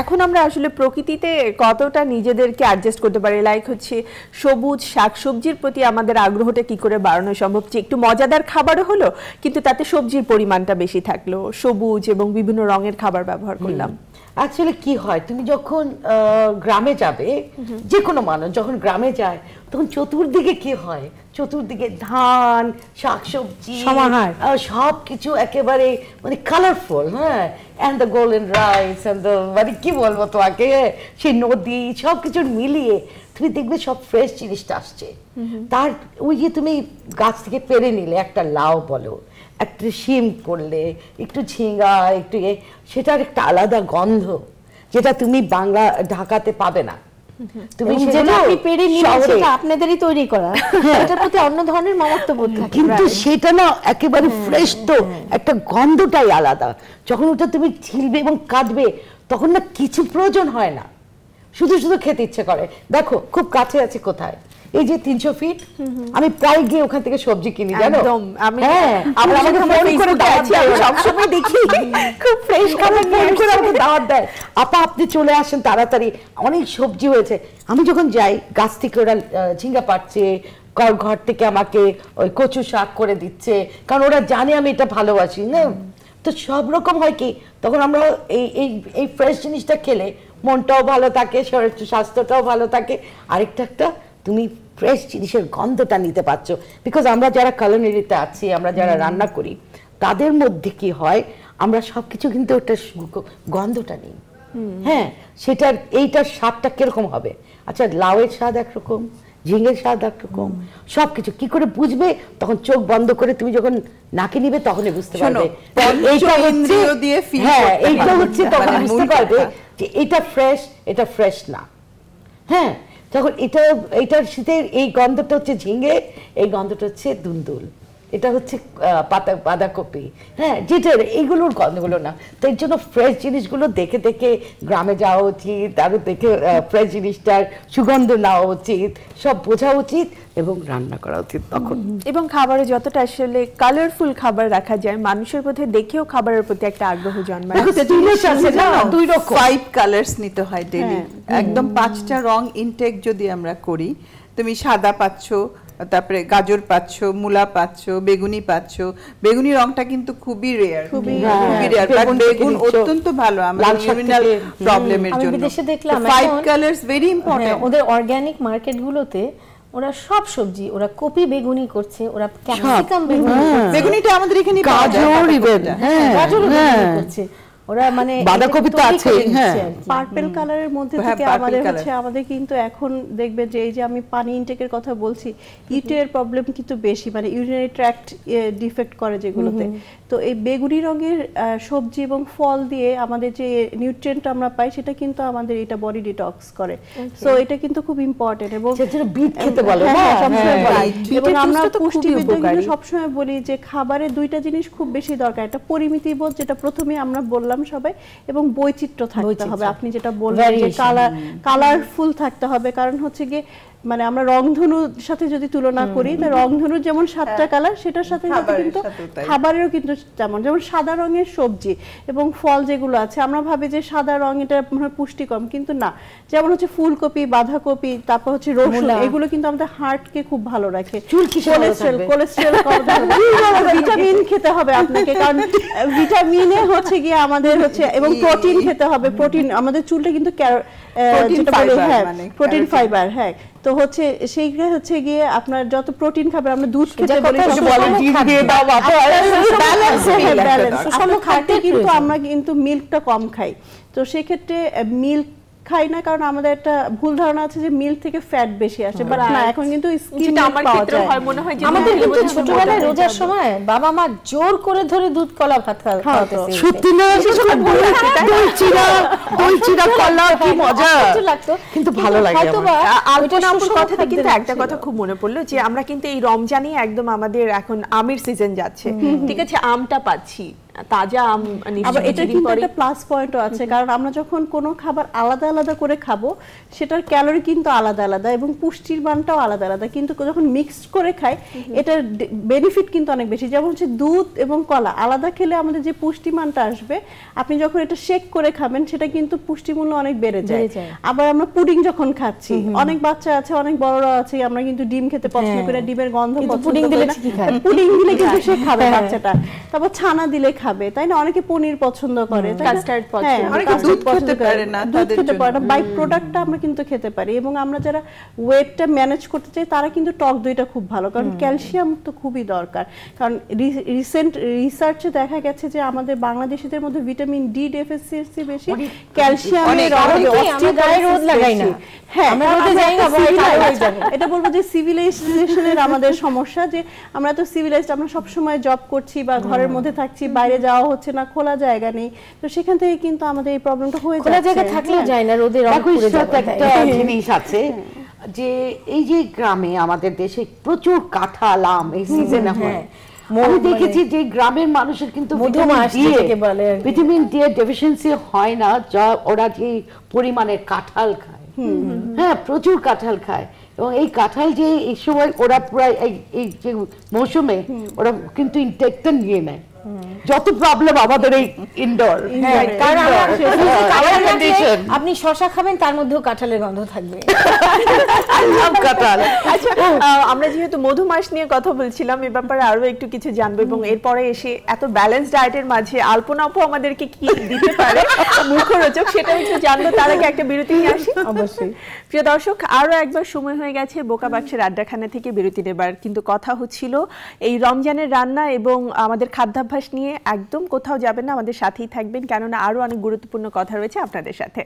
এখন আমরা আসলে প্রকৃতিতে কতটা নিজেদেরকে অ্যাডজাস্ট করতে পারি লাইক হচ্ছে সবুজ শাকসবজির প্রতি আমাদের আগ্রহটা কি করে বাড়ানো সম্ভব যে একটু মজাদার খাবারও হলো কিন্তু তাতে সবজির পরিমাণটা বেশি থাকলো সবুজ এবং বিভিন্ন রঙের খাবার ব্যবহার করলাম অ্যাকচুয়ালি কি হয় তুমি যখন গ্রামে যাবে যে কোনো মানুষ যখন গ্রামে যায় তখন চতুর্দিকে কি হয় চতুর্দিকে ধান শাকসবজি সব কিছু একেবারে মানে কালারফুল হ্যাঁ and the golden rice and the মানে কি বলবো তোমাকে সেই নদী সব কিছু মিলিয়ে তুমি দেখবে সব ফ্রেশ জিনিসটা আসছে তার ওই যে তুমি গাছ থেকে পেরে নিলে একটা লাউ বলো একটু শিম করলে একটু ঝিঙ্গা একটু এ সেটার একটা আলাদা গন্ধ যেটা তুমি বাংলা ঢাকাতে পাবে না তুমি যেটা আপনি পেরে আপনাদেরই তৈরি করা হ্যাঁ। এটার প্রতি অন্য ধরনের কিন্তু সেটা না একেবারে ফ্রেশ তো একটা গন্ধটাই আলাদা যখন ওটা তুমি ছিলবে এবং কাটবে তখন না কিছু প্রয়োজন হয় না শুধু শুধু খেতে ইচ্ছে করে দেখো খুব কাছে আছে কোথায় এই যে তিনশো ফিট আমি প্রায় গিয়ে ওখান থেকে সবজি কিনি জানো হ্যাঁ, আপা আপনি চলে আসেন তাড়াতাড়ি অনেক সবজি হয়েছে আমি যখন যাই গাছ থেকে ওরা ঝিঙ্গা পাচ্ছে ঘর থেকে আমাকে ওই কচু শাক করে দিচ্ছে কারণ ওরা জানে আমি এটা ভালোবাসি না তো সব রকম হয় কি তখন আমরা এই এই এই ফ্রেশ জিনিসটা খেলে মনটাও ভালো থাকে স্বাস্থ্যটাও ভালো থাকে আরেকটা একটা তুমি ফ্রেশ জিনিসের গন্ধটা নিতে পারছো বিকজ আমরা যারা কালোনারিতে আছি আমরা যারা রান্না করি তাদের মধ্যে কি হয় আমরা সব কিছু কিন্তু ওটা গন্ধটা নিই হ্যাঁ সেটার এইটার স্বাদটা কিরকম হবে আচ্ছা লাউয়ের স্বাদ একরকম ঝিঙের স্বাদ একরকম সব কিছু কি করে বুঝবে তখন চোখ বন্ধ করে তুমি যখন নাকে নিবে তখনই বুঝতে পারবে এইটা হচ্ছে হ্যাঁ এইটা হচ্ছে তখন মানে বুঝতে পারবে যে এটা ফ্রেশ এটা ফ্রেশ না হ্যাঁ তখন এটা এটার শীতের এই গন্ধটা হচ্ছে ঝিঙে এই গন্ধটা হচ্ছে দুন্দুল এটা হচ্ছে পাতা বাঁধাকপি হ্যাঁ যেটা এইগুলোর গন্ধগুলো না তো এর জন্য ফ্রেশ জিনিসগুলো দেখে দেখে গ্রামে যাওয়া উচিত আরও দেখে ফ্রেশ জিনিসটার সুগন্ধ নেওয়া উচিত সব বোঝা উচিত এবং রান্না করা উচিত তখন এবং খাবারে যতটা আসলে কালারফুল খাবার রাখা যায় মানুষের প্রতি দেখেও খাবারের প্রতি একটা আগ্রহ জন্মায় দুই রকম ফাইভ কালারস নিতে হয় ডেলি হ্যাঁ। একদম পাঁচটা রং ইনটেক যদি আমরা করি তুমি সাদা পাচ্ছ তারপরে গাজর পাচ্ছ মূলা পাচ্ছ বেগুনি পাচ্ছ বেগুনি রংটা কিন্তু খুবই রেয়ার খুবই রেয়ার কারণ বেগুন অত্যন্ত ভালো আমাদের ইউরিনাল প্রবলেমের জন্য আমি দেশে দেখলাম ফাইভ কালারস ভেরি ইম্পর্টেন্ট ওদের অর্গানিক মার্কেটগুলোতে ওরা সব সবজি ওরা কপি বেগুনি করছে ওরা ক্যাপসিকাম বেগুনি বেগুনিটা আমাদের এখানে গাজর ইভেন হ্যাঁ গাজর হ্যাঁ। করছে ওরা মানে বাঁধাকপি তো আছে পার্পল কালারের মধ্যে হ্যাঁ, থেকে আমাদের হচ্ছে আমাদের কিন্তু এখন দেখবে যে যে আমি পানি ইনটেকের কথা বলছি প্রবলেম কিন্তু বেশি মানে ইউরিনারি ট্র্যাক্ট ডিফেক্ট করে যেগুলোতে তো এই বেগুনি রঙের সবজি এবং ফল দিয়ে আমাদের যে নিউট্রিয়েন্ট আমরা পাই সেটা কিন্তু আমাদের এটা বডি ডিটক্স করে সো এটা কিন্তু খুব ইম্পর্টেন্ট এবং বিট খেতে বলে হ্যাঁ, হ্যাঁ, হ্যাঁ এবং আমরা কিন্তু সবসময় বলি যে খাবারের দুইটা জিনিস খুব বেশি দরকার একটা পরিমিতি বোধ যেটা প্রথমে আমরা বললাম বললাম সবাই এবং বৈচিত্র্য থাকতে হবে আপনি যেটা বললেন যে কালার কালারফুল থাকতে হবে কারণ হচ্ছে গিয়ে মানে আমরা রংধনুর সাথে যদি তুলনা করি তা রংধনুর যেমন সাতটা হ্যাঁ। কালার সেটার সাথে কিন্তু খাবারেরও কিন্তু যেমন যেমন সাদা রঙের সবজি এবং ফল যেগুলো আছে আমরা ভাবি যে সাদা রং এটা পুষ্টি কম কিন্তু না যেমন হচ্ছে ফুলকপি বাঁধাকপি তারপর হচ্ছে রসুন এগুলো কিন্তু আমাদের হার্টকে খুব ভালো রাখে কোলেস্ট্রল কোলেস্ট্রল ভিটামিন খেতে হবে আপনাকে কারণ ভিটামিনে হচ্ছে গিয়ে আমাদের হচ্ছে এবং প্রোটিন খেতে হবে প্রোটিন আমাদের চুলটা কিন্তু প্রোটিন প্রোটিন ফাইবার হ্যাঁ মানে তো হচ্ছে সেই হচ্ছে গিয়ে আপনার যত প্রোটিন খাবে আমরা দুধ খেতে বলি কিন্তু আমরা কিন্তু মিল্কটা কম খাই তো সেক্ষেত্রে মিল্ক খাই না কারণ আমাদের একটা ভুল ধারণা আছে যে মিল্ক থেকে ফ্যাট বেশি আসে বাট না এখন কিন্তু স্কিন আমার ক্ষেত্রে হয় মনে হয় যে আমাদের হ্যাঁ, কিন্তু হ্যাঁ, ছোটবেলায় রোজার হ্যাঁ, সময় বাবা মা জোর করে ধরে দুধ কলা ভাত খাওয়াতে সত্যি না সেটা দই চিড়া দই চিড়া কলা কি মজা লাগতো কিন্তু ভালো লাগে হয়তো আলপনা আপুর কথাতে কিন্তু একটা কথা খুব মনে পড়লো যে আমরা কিন্তু এই রমজানে একদম আমাদের এখন আমের সিজন যাচ্ছে ঠিক আছে আমটা পাচ্ছি আমাদের যে পুষ্টিমানটা আসবে আপনি যখন এটা শেক করে খাবেন সেটা কিন্তু পুষ্টিমূল্য অনেক বেড়ে যায় আবার আমরা পুডিং যখন খাচ্ছি অনেক বাচ্চা আছে অনেক বড়রা আছে আমরা কিন্তু ডিম খেতে পছন্দ হ্যাঁ। করি ডিমের গন্ধ পছন্দ করি পুডিং দিলে কিন্তু সে খাবে হ্যাঁ। বাচ্চাটা তারপর ছানা দিলে খাবে তাই না অনেকে পনির পছন্দ করে কাস্টার্ড হ্যাঁ, পছন্দ অনেকে দুধ খেতে পারে না বাই প্রোডাক্টটা আমরা কিন্তু খেতে পারি এবং আমরা যারা ওয়েটটা ম্যানেজ করতে চাই তারা কিন্তু টক দইটা খুব ভালো কারণ ক্যালসিয়াম তো খুবই দরকার কারণ রিসেন্ট রিসার্চে দেখা গেছে যে আমাদের বাংলাদেশিদের মধ্যে ভিটামিন ডি ডেফিসিয়েন্সি বেশি ক্যালসিয়ামের অভাবে রোদ লাগাই না হ্যাঁ, এটা বলবো যে সিভিলাইজেশনের আমাদের সমস্যা যে আমরা তো সিভিলাইজড আমরা সবসময় জব করছি বা ঘরের মধ্যে থাকছি বাইরে বাইরে যাওয়া হচ্ছে না খোলা জায়গা নেই তো সেখান থেকে কিন্তু আমাদের এই প্রবলেমটা হয়ে যায় জায়গা থাকলে হ্যাঁ। যায় না রোদের একটা হ্যাঁ। জিনিস আছে হ্যাঁ। যে এই যে গ্রামে আমাদের দেশে প্রচুর কাঁঠাল আম এই সিজনে হয় আমি মানে দেখেছি যে গ্রামের মানুষের কিন্তু ভিটামিন ডি এর ডেফিসিয়েন্সি হয় না যা ওরা যে পরিমাণে কাঁঠাল খায় হ্যাঁ প্রচুর কাঁঠাল খায় এবং এই কাঁঠাল যে এই সময় ওরা পুরো এই যে মৌসুমে ওরা কিন্তু ইনটেকটা নিয়ে নেয় যত প্রবলেম আমাদের এই ইনডোর হ্যাঁ, আপনি শশা খাবেন তার মধ্যেও কাঁঠালের গন্ধ থাকবে আচ্ছা, আমরা যেহেতু মধুমাস নিয়ে কথা বলছিলাম এ ব্যাপারে আরো একটু কিছু জানবো এবং এরপরে এসে এত ব্যালেন্স ডায়েটের মাঝে আলপনা আপু আমাদেরকে কি দিতে পারে মুখরোচক সেটা একটু জানবো তার আগে একটা বিরতি নিয়ে আসি অবশ্যই প্রিয় দর্শক আরো একবার সময় হয়ে গেছে বোকা বাক্সের আড্ডাখানা থেকে বিরতি নেবার কিন্তু কথা হচ্ছিল এই রমজানের রান্না এবং আমাদের খাদ্যাভ্যাস নিয়ে একদম কোথাও যাবেন না আমাদের সাথেই থাকবেন কেননা আরও অনেক গুরুত্বপূর্ণ কথা রয়েছে আপনাদের সাথে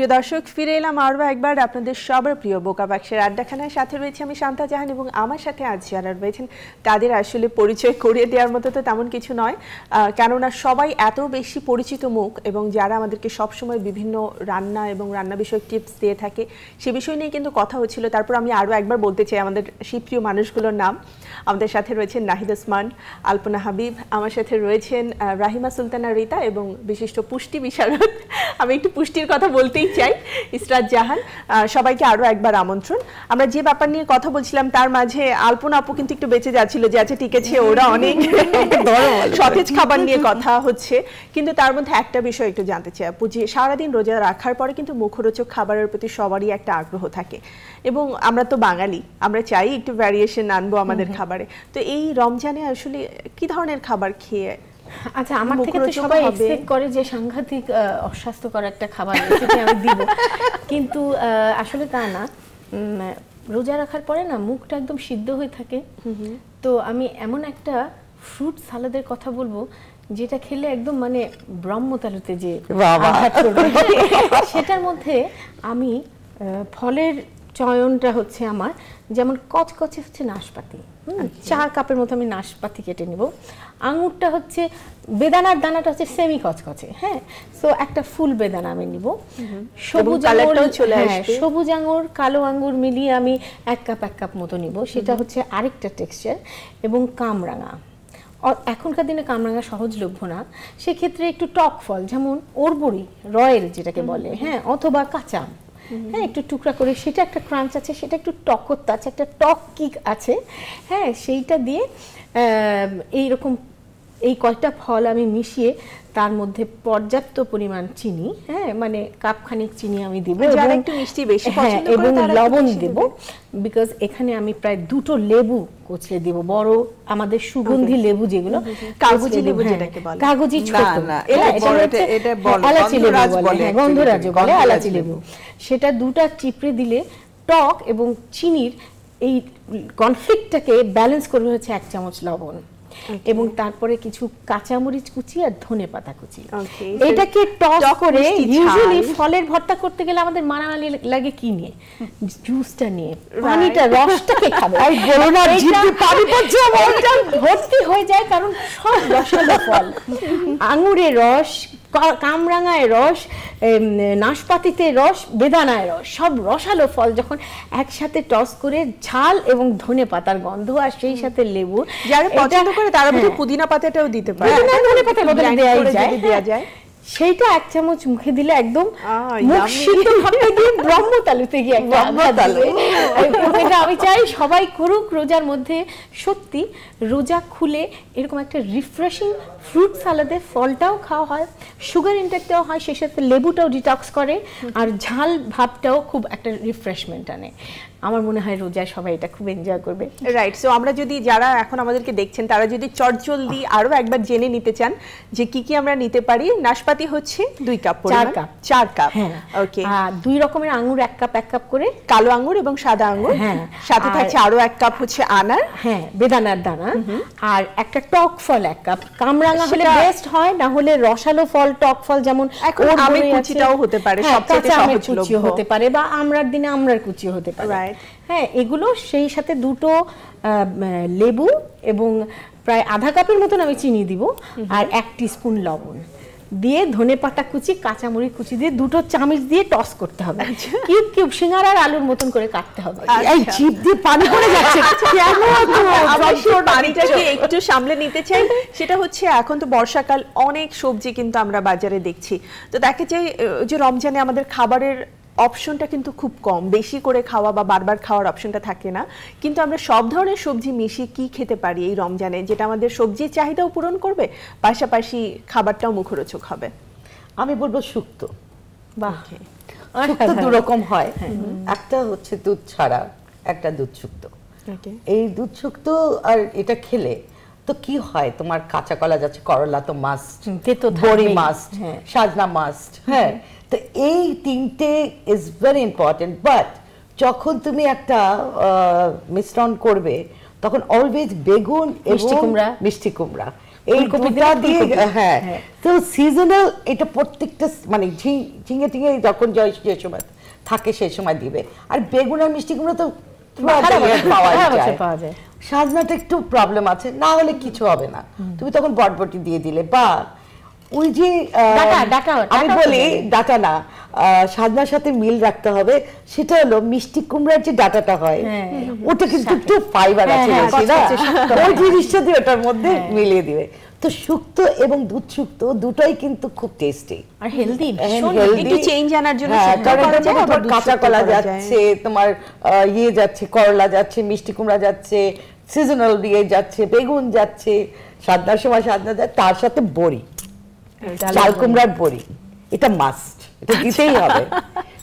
প্রিয় দর্শক ফিরে এলাম আরও একবার আপনাদের সবার প্রিয় বোকা বাক্সের আড্ডাখানায় সাথে রয়েছে আমি শান্তা জাহান এবং আমার সাথে আজ যারা রয়েছেন তাদের আসলে পরিচয় করিয়ে দেওয়ার মতো তো তেমন কিছু নয় কেননা সবাই এত বেশি পরিচিত মুখ এবং যারা আমাদেরকে সবসময় বিভিন্ন রান্না এবং রান্না বিষয়ক টিপস দিয়ে থাকে সে বিষয় নিয়ে কিন্তু কথা হচ্ছিল তারপর আমি আরও একবার বলতে চাই আমাদের সেই প্রিয় মানুষগুলোর নাম আমাদের সাথে রয়েছেন নাহিদ ওসমান আলপনা হাবিব আমার সাথে রয়েছেন রাহিমা সুলতানা রিতা এবং বিশিষ্ট পুষ্টি বিশারদ আমি একটু পুষ্টির কথা বলতেই চাই ইসরাত জাহান সবাইকে আরও একবার আমন্ত্রণ আমরা যে ব্যাপার নিয়ে কথা বলছিলাম তার মাঝে আলপনা আপু কিন্তু একটু বেঁচে যাচ্ছিল যে আচ্ছা, আছে টিকেছে ওরা অনেক সতেজ খাবার নিয়ে কথা হচ্ছে কিন্তু তার মধ্যে একটা বিষয় একটু জানতে চাই আপু যে সারাদিন রোজা রাখার পরে কিন্তু মুখরোচক খাবারের প্রতি সবারই একটা আগ্রহ থাকে এবং আমরা তো বাঙালি আমরা চাই একটু ভ্যারিয়েশন আনবো আমাদের খাবারে তো এই রমজানে আসলে কি ধরনের খাবার খেয়ে আচ্ছা আমার থেকে তো সবাই এক্সপেক্ট করে যে সাংঘাতিক অস্বাস্থ্যকর একটা খাবার রেসিপি আমি দিব কিন্তু আসলে তা না রোজা রাখার পরে না মুখটা একদম সিদ্ধ হয়ে থাকে তো আমি এমন একটা ফ্রুট সালাদের কথা বলবো যেটা খেলে একদম মানে ব্রহ্মতালুতে যে সেটার মধ্যে আমি ফলের চয়নটা হচ্ছে আমার যেমন কচকচে হচ্ছে নাশপাতি আচ্ছা। চার কাপের মতো আমি নাশপাতি কেটে নেব আঙুরটা হচ্ছে বেদানার দানাটা হচ্ছে সেমি কচকচে হ্যাঁ সো একটা ফুল বেদানা আমি নিব সবুজ আঙুর হ্যাঁ, সবুজ আঙুর কালো আঙুর মিলিয়ে আমি এক কাপ এক কাপ মতো নিব সেটা হচ্ছে আরেকটা টেক্সচার এবং কামরাঙা এখনকার দিনে কামরাঙা সহজলভ্য না সেক্ষেত্রে একটু টক ফল যেমন ওরবড়ি রয়েল যেটাকে বলে হ্যাঁ অথবা কাঁচা হ্যাঁ একটু টুকরা করে সেটা একটা ক্রাঞ্চ আছে সেটা একটু টকত্ব আছে একটা টক কিক আছে হ্যাঁ সেইটা দিয়ে এইরকম এই কয়টা ফল আমি মিশিয়ে তার মধ্যে পর্যাপ্ত পরিমাণ চিনি হ্যাঁ মানে কাপখানিক চিনি আমি দেবো মানে যারা একটু মিষ্টি বেশি হ্যাঁ, পছন্দ করে এবং লবণ দেব বিকজ এখানে আমি প্রায় দুটো লেবু কোচলে দেব বড় আমাদের সুগন্ধি লেবু যেগুলো কাগজি লেবু হ্যাঁ, যেটাকে বলে কাগজি ছোট হ্যাঁ, এটা এটা বড় লেবু বলে গন্ধরাজ বলে এলাচি লেবু সেটা দুটো চিপড়ে দিলে টক এবং চিনির এই কনফ্লিক্টটাকে ব্যালেন্স করবে হচ্ছে এক চামচ লবণ এবং তারপরে কিছু কাঁচামরিচ কুচি আর ধনে পাতা কুচি এটাকে টস করে ইউজুয়ালি ফলের ভর্তা করতে গেলে আমাদের মারামারি লাগে কি নিয়ে জুসটা নিয়ে পানিটা রসটাকে খাবে আর বলো না জিভে পানি পড়ছে আমার ভর্তি হয়ে যায় কারণ সব রসালো ফল আঙুরের রস কামরাঙায় রস নাশপাতিতে রস বেদানায় রস সব রসালো ফল যখন একসাথে টস করে ঝাল এবং ধনে পাতার গন্ধ আর সেই সাথে লেবু যারা পছন্দ করে তারা কিন্তু হ্যাঁ। পুদিনা পাতাটাও দিতে পারে হ্যাঁ, ধনে পাতা বদলে দেওয়া হ্যাঁ। যায় সেইটা এক চামচ মুখে দিলে একদম ব্রহ্মতালুতে গিয়ে আমি চাই সবাই করুক রোজার মধ্যে সত্যি রোজা খুলে এরকম একটা রিফ্রেশিং ফ্রুট সালাদে ফলটাও খাওয়া হয় সুগার ইনটেকটাও হয় সেই সাথে লেবুটাও ডিটক্স করে আর ঝাল ভাবটাও খুব একটা রিফ্রেশমেন্ট আনে আমার মনে হয় রোজা সবাই এটা খুব এনজয় করবে রাইট সো আমরা যদি যারা এখন আমাদেরকে দেখছেন তারা যদি চটজল চটজলদি আরও একবার জেনে নিতে চান যে কি কি আমরা নিতে পারি নাশপাতি হচ্ছে দুই কাপ চার কাপ চার কাপ ওকে হ্যাঁ। দুই রকমের আঙুর এক কাপ এক কাপ করে কালো আঙুর এবং সাদা আঙুর হ্যাঁ। সাথে থাকছে আরও এক কাপ হচ্ছে আনার হ্যাঁ বেদানার দানা আর একটা টক ফল এক কাপ কামড়া হলে বেস্ট হয় না হলে রসালো ফল টক ফল যেমন এখন আমের কুচিটাও হতে পারে হ্যাঁ, সবচেয়ে সহজলভ্য হতে পারে বা আমরার দিনে আমরার কুচি হতে পারে হ্যাঁ এগুলো সেই সাথে দুটো লেবু এবং প্রায় আধা কাপের মতন আমি চিনি দিব আর এক স্পুন লবণ দিয়ে ধনে পাতা কুচি কাঁচামুড়ি কুচি দিয়ে দুটো চামচ দিয়ে টস করতে হবে কিউব কিউব আর আলুর মতন করে কাটতে হবে আচ্ছা। এই জিভ দিয়ে পানি পড়ে যাচ্ছে কেন আচ্ছা, আচ্ছা, বাড়িটাকে একটু সামলে নিতে চাই সেটা হচ্ছে এখন তো বর্ষাকাল অনেক সবজি কিন্তু আমরা বাজারে দেখছি তো দেখা যায় যে রমজানে আমাদের খাবারের অপশনটা কিন্তু খুব কম বেশি করে খাওয়া বা বারবার খাওয়ার অপশনটা থাকে না কিন্তু আমরা সব ধরনের সবজি মিশিয়ে কি খেতে পারি এই রমজানে যেটা আমাদের সবজির চাহিদাও পূরণ করবে পাশাপাশি খাবারটাও মুখরোচক হবে আমি বলবো শুক্ত বা শুক্তো রকম হয় হ্যাঁ। একটা হচ্ছে দুধ ছাড়া একটা দুধ শুক্ত এই দুধ শুক্ত আর এটা খেলে তো কি হয় তোমার কাঁচা কলা যাচ্ছে করলা তো মাস্ট হ্যাঁ। মাস্ট সাজনা মাস্ট হ্যাঁ তো এই তিনটে ইজ ভেরি ইম্পর্টেন্ট বাট যখন তুমি একটা মিশ্রণ করবে তখন অলওয়েজ বেগুন মিষ্টি কুমড়া এই কবিতা দিয়ে হ্যাঁ তো হ্যাঁ। সিজনাল এটা প্রত্যেকটা মানে ঝিঙে টিঙে যখন জয় যে সময় থাকে সেই সময় দিবে আর বেগুন আর মিষ্টি কুমড়া তো সাজনাটা একটু প্রবলেম আছে না হলে কিছু হবে না তুমি তখন বটবটি দিয়ে দিলে বা ওই যে আমি বলি ডাটা না সাধনার সাথে মিল রাখতে হবে সেটা হলো মিষ্টি কুমড়ার যে ডাটাটা হয় হ্যাঁ। ওটা কিন্তু একটু ফাইবার হ্যাঁ, আছে হ্যাঁ, ওই জিনিসটা দিয়ে ওটার মধ্যে মিলিয়ে দিবে তো শুক্ত এবং দুধ শুক্ত দুটোই কিন্তু খুব টেস্টি আর হেলদি হেলদি চেঞ্জ আনার জন্য তোমার কাঁচা কলা যাচ্ছে তোমার ইয়ে যাচ্ছে করলা যাচ্ছে মিষ্টি কুমড়া যাচ্ছে সিজনাল দিয়ে যাচ্ছে বেগুন যাচ্ছে সাদনার সময় সাদনা যায় তার সাথে বড়ি চাল কুমড়ার বড়ি এটা মাস্ট এটা আচ্ছা। দিতেই হবে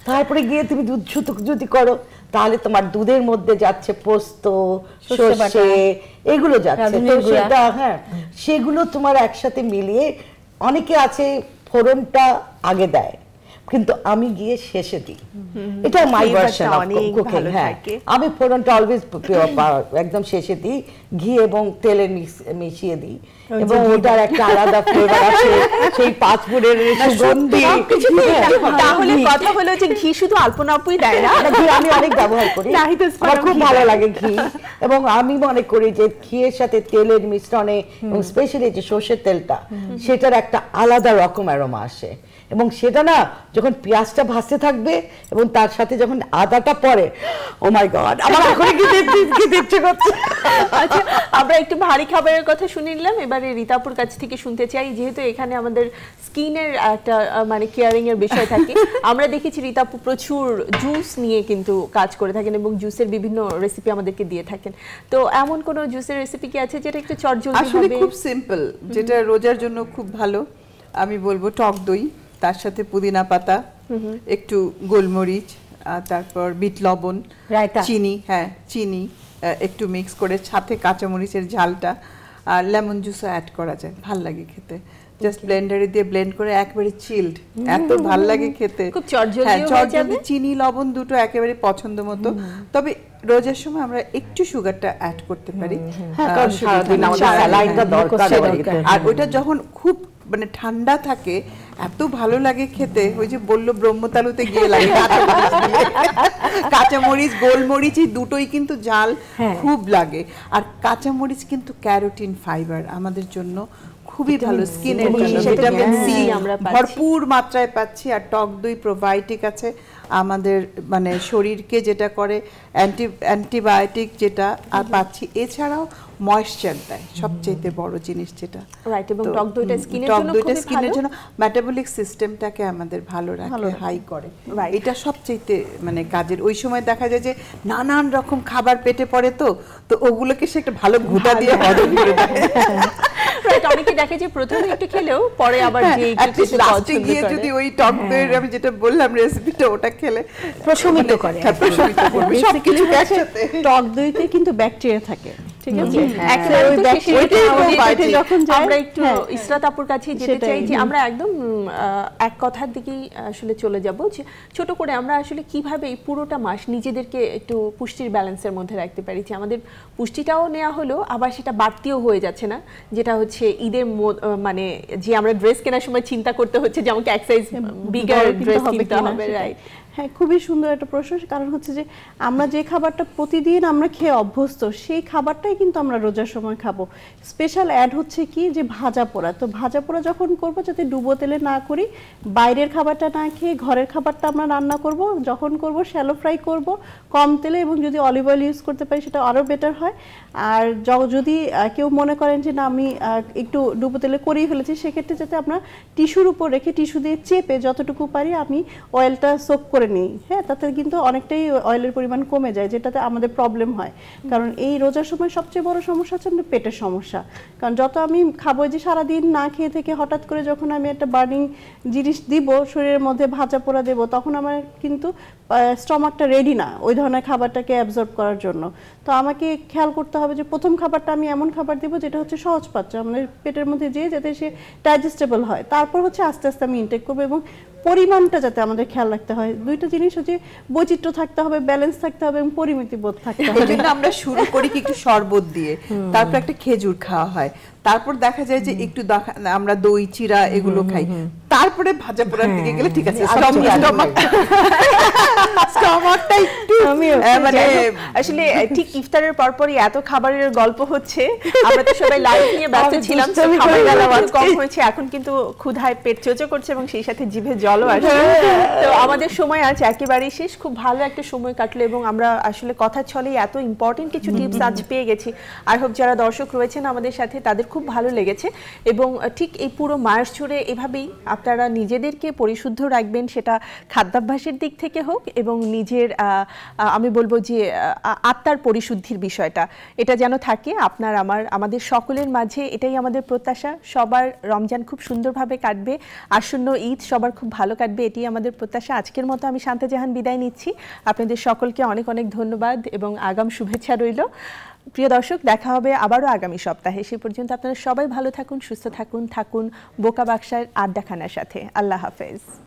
তারপরে গিয়ে তুমি দুধ ছুতুক যদি করো তাহলে তোমার দুধের মধ্যে যাচ্ছে পোস্ত সর্ষে এগুলো যাচ্ছে হ্যাঁ সেগুলো তোমার একসাথে মিলিয়ে অনেকে আছে ফোড়নটা আগে দেয় কিন্তু আমি গিয়ে শেষে দিই এটা মাই ভার্সন কুকিং হ্যাঁ আমি ফোরনটা অলওয়েজ একদম শেষে দিই ঘি এবং তেলে মিশিয়ে দিই এবং ওটার একটা আলাদা ফ্লেভার আছে সেই পাঁচফোড়ের সুগন্ধি হ্যাঁ। তাহলে কথা হলো যে ঘি শুধু আলপনা দেয় না ঘি আমি অনেক ব্যবহার করি আমার খুব ভালো লাগে ঘি এবং আমি মনে করি যে ঘি এর সাথে তেলের মিশ্রণে এবং স্পেশালি যে সর্ষের তেলটা সেটার একটা আলাদা রকম অ্যারোমা আসে এবং সেটা না যখন পেঁয়াজটা ভাসতে থাকবে এবং তার সাথে যখন আদাটা পরে ও মাই গড আমার এখন কি দেখতে দেখতে করছে আচ্ছা আমরা একটু ভারী খাবারের কথা শুনে নিলাম এবারে রীতাপুর কাছ থেকে শুনতে চাই যেহেতু এখানে আমাদের স্কিনের একটা মানে কেয়ারিং এর বিষয় থাকে আমরা দেখেছি রীতাপু প্রচুর জুস নিয়ে কিন্তু কাজ করে থাকেন এবং জুসের বিভিন্ন রেসিপি আমাদেরকে দিয়ে থাকেন তো এমন কোনো জুসের রেসিপি কি আছে যেটা একটু চটজলদি আসলে খুব সিম্পল যেটা রোজার জন্য খুব ভালো আমি বলবো টক দই তার সাথে পুদিনা পাতা একটু গোলমরিচ তারপর বিট লবণ চিনি হ্যাঁ চিনি একটু মিক্স করে সাথে কাঁচামরিচের ঝালটা আর লেমন জুসও অ্যাড করা যায় ভাল লাগে খেতে জাস্ট ব্লেন্ডারে দিয়ে ব্লেন্ড করে একবারে চিল্ড এত ভাল লাগে খেতে খুব হ্যাঁ, চিনি লবণ দুটো একেবারে পছন্দ মতো তবে রোজের সময় আমরা একটু সুগারটা অ্যাড করতে পারি হ্যাঁ, আর ওইটা যখন খুব মানে ঠান্ডা থাকে এত ভালো লাগে খেতে ওই যে বললো ব্রহ্মতালুতে গিয়ে লাগে কাঁচামরিচ গোলমরিচ এই দুটোই কিন্তু জাল হ্যাঁ। খুব লাগে আর কাঁচামরিচ কিন্তু ক্যারোটিন ফাইবার আমাদের জন্য খুবই ভালো স্কিনের জন্য ভিটামিন হ্যাঁ, সি হ্যাঁ, ভরপুর মাত্রায় পাচ্ছি আর টক দুই প্রোবায়োটিক আছে আমাদের মানে শরীরকে যেটা করে অ্যান্টি অ্যান্টিবায়োটিক যেটা আর পাচ্ছি এছাড়াও ময়শ্চার দেয় সবচেয়ে বড় জিনিস যেটা রাইট এবং টক দইটা স্কিনের জন্য দইটা স্কিনের জন্য মেটাবলিক সিস্টেমটাকে আমাদের ভালো রাখে হাই করে এটা সবচেয়ে মানে কাজের ওই সময় দেখা যায় যে নানান রকম খাবার পেটে পড়ে তো তো ওগুলোকে সে একটা ভালো ঘুটা দিয়ে হজম করে দেয় রাইট অনেকে দেখে যে প্রথমে একটু খেলেও পরে আবার হ্যাঁ, যে একটু লাস্টে গিয়ে যদি ওই টক হ্যাঁ। দইয়ের আমি যেটা বললাম রেসিপিটা ওটা খেলে প্রশমিত মানে করে হ্যাঁ, প্রশমিত করবে সবকিছু একসাথে টক দইতে কিন্তু ব্যাকটেরিয়া থাকে হ্যাঁ। হ্যাঁ। ছোট করে আমরা আসলে কিভাবে পুরোটা মাস নিজেদেরকে একটু পুষ্টির ব্যালেন্সের মধ্যে রাখতে পারি যে আমাদের পুষ্টিটাও নেওয়া হলো আবার সেটা বাড়তিও হয়ে যাচ্ছে না যেটা হচ্ছে ঈদের মানে যে আমরা ড্রেস কেনার সময় চিন্তা করতে হচ্ছে যে আমাকে এক্সাইজ বিগার ড্রেস কিনতে হবে রাইট হ্যাঁ খুবই সুন্দর একটা প্রশ্ন কারণ হচ্ছে যে আমরা যে খাবারটা প্রতিদিন আমরা খেয়ে অভ্যস্ত সেই খাবারটাই কিন্তু আমরা রোজার সময় খাবো স্পেশাল অ্যাড হচ্ছে কি যে ভাজা পোড়া তো ভাজা পোড়া যখন করব যাতে ডুবো তেলে না করি বাইরের খাবারটা না খেয়ে ঘরের খাবারটা আমরা রান্না করব যখন করব শ্যালো ফ্রাই করব কম তেলে এবং যদি অলিভ অয়েল ইউজ করতে পারি সেটা আরও বেটার হয় আর যদি কেউ মনে করেন যে না আমি একটু ডুবো তেলে করেই ফেলেছি সেক্ষেত্রে যাতে আমরা টিস্যুর উপর রেখে টিস্যু দিয়ে চেপে যতটুকু পারি আমি অয়েলটা সোপ করে করে নিই হ্যাঁ তাতে কিন্তু অনেকটাই অয়েলের পরিমাণ কমে যায় যেটাতে আমাদের প্রবলেম হয় কারণ এই রোজার সময় সবচেয়ে বড় সমস্যা হচ্ছে পেটের সমস্যা কারণ যত আমি খাবো যে সারাদিন না খেয়ে থেকে হঠাৎ করে যখন আমি একটা বার্নিং জিনিস দিব শরীরের মধ্যে ভাজা পোড়া দেবো তখন আমার কিন্তু স্টমাকটা রেডি না ওই ধরনের খাবারটাকে অ্যাবজর্ব করার জন্য তো আমাকে খেয়াল করতে হবে যে প্রথম খাবারটা আমি এমন খাবার দেবো যেটা হচ্ছে সহজ সহজপাচ্য আমাদের পেটের মধ্যে যেয়ে যাতে সে ডাইজেস্টেবল হয় তারপর হচ্ছে আস্তে আস্তে আমি ইনটেক করবো এবং পরিমাণটা যাতে আমাদের খেয়াল রাখতে হয় দুইটা জিনিস হচ্ছে বৈচিত্র্য থাকতে হবে ব্যালেন্স থাকতে হবে এবং পরিমিতি বোধ থাকতে হবে আমরা শুরু করি কি একটু শরবত দিয়ে তারপর একটা খেজুর খাওয়া হয় তারপর দেখা যায় যে একটু আমরা দই চিরা এগুলো খাই তারপরে ভাজা পোড়ার হ্যাঁ। দিকে গেলে ঠিক আছে আচ্ছা, আচ্ছা। মানে আসলে ঠিক ইফতারের পরপরই এত খাবারের গল্প হচ্ছে আমরা তো সবাই লাইফ নিয়ে ব্যস্ত ছিলাম কম হয়েছে এখন কিন্তু ক্ষুধায় পেট চোচো করছে এবং সেই সাথে জিভে জলও আসছে হ্যাঁ। তো আমাদের সময় আজ একেবারেই শেষ খুব ভালো একটা সময় কাটলো এবং আমরা আসলে কথা ছলে এত ইম্পর্টেন্ট কিছু টিপস আজ পেয়ে গেছি আই হোপ যারা দর্শক রয়েছেন আমাদের সাথে তাদের খুব ভালো লেগেছে এবং ঠিক এই পুরো মাস জুড়ে এভাবেই আপনারা নিজেদেরকে পরিশুদ্ধ রাখবেন সেটা খাদ্যাভ্যাসের দিক থেকে হোক এবং নিজের আমি বলবো যে আত্মার পরিশুদ্ধির বিষয়টা এটা যেন থাকে আপনার আমার আমাদের সকলের মাঝে এটাই আমাদের প্রত্যাশা সবার রমজান খুব সুন্দরভাবে কাটবে আসন্ন ঈদ সবার খুব ভালো কাটবে এটি আমাদের প্রত্যাশা আজকের মতো আমি শান্তা জাহান বিদায় নিচ্ছি আপনাদের সকলকে অনেক অনেক ধন্যবাদ এবং আগাম শুভেচ্ছা রইল প্রিয় দর্শক দেখা হবে আবারও আগামী সপ্তাহে সে পর্যন্ত আপনারা সবাই ভালো থাকুন সুস্থ থাকুন থাকুন বোকা বাক্সার আড্ডাখানার সাথে আল্লাহ হাফেজ